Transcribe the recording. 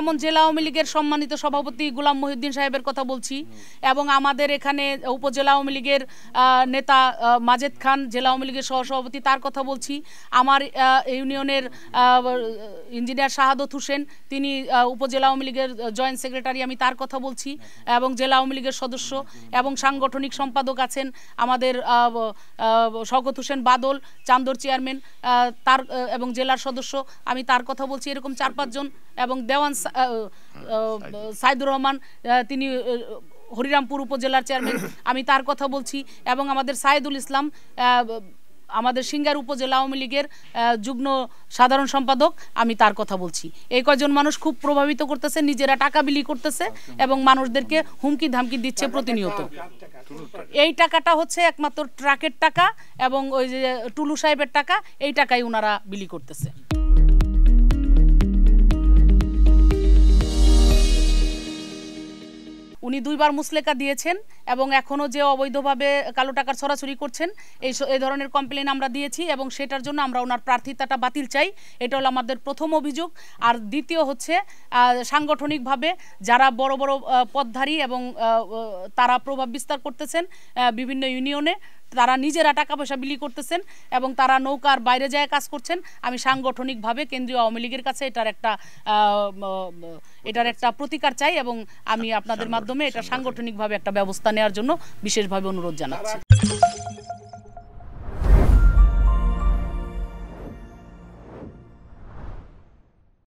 যেমন জেলা আওয়ামী লীগের সম্মানিত সভাপতি গুলাম মহিউদ্দিন সাহেবের কথা বলছি এবং আমাদের এখানে উপজেলা আওয়ামী লীগের নেতা মাজেদ খান জেলা আওয়ামী লীগের সহসভাপতি তার কথা বলছি আমার ইউনিয়নের ইঞ্জিনিয়ার শাহাদত হোসেন তিনি উপজেলা আওয়ামী লীগের জয়েন্ট সেক্রেটারি আমি তার কথা বলছি এবং জেলা আওয়ামী লীগের সদস্য এবং সাংগঠনিক সম্পাদক আছেন আমাদের শওকত হোসেন বাদল চান্দর চেয়ারম্যান তার এবং জেলার সদস্য আমি তার কথা বলছি এরকম চার পাঁচজন এবং দেওয়ান সাইদুর রহমান তিনি হরিরামপুর উপজেলার চেয়ারম্যান আমি তার কথা বলছি এবং আমাদের সাইদুল ইসলাম আমাদের সিঙ্গার উপজেলা আওয়ামী লীগের যুগ্ম সাধারণ সম্পাদক আমি তার কথা বলছি এই কজন মানুষ খুব প্রভাবিত করতেছে নিজেরা টাকা বিলি করতেছে এবং মানুষদেরকে হুমকি ধামকি দিচ্ছে প্রতিনিয়ত এই টাকাটা হচ্ছে একমাত্র ট্রাকের টাকা এবং ওই যে টুলু সাহেবের টাকা এই টাকাই ওনারা বিলি করতেছে উনি দুইবার মুসলেকা দিয়েছেন এবং এখনও যে অবৈধভাবে কালো টাকার ছড়াছড়ি করছেন এই এই ধরনের কমপ্লেন আমরা দিয়েছি এবং সেটার জন্য আমরা ওনার প্রার্থিতাটা বাতিল চাই এটা হলো আমাদের প্রথম অভিযোগ আর দ্বিতীয় হচ্ছে সাংগঠনিকভাবে যারা বড় বড় পদধারী এবং তারা প্রভাব বিস্তার করতেছেন বিভিন্ন ইউনিয়নে তারা নিজেরা টাকা পয়সা বিলি করতেছেন এবং তারা নৌকার বাইরে যায় কাজ করছেন আমি সাংগঠনিকভাবে কেন্দ্রীয় আওয়ামী লীগের কাছে এটার একটা এটার একটা প্রতিকার চাই এবং আমি আপনাদের মাধ্যমে এটা সাংগঠনিকভাবে একটা ব্যবস্থা নেওয়ার জন্য বিশেষভাবে অনুরোধ জানাচ্ছি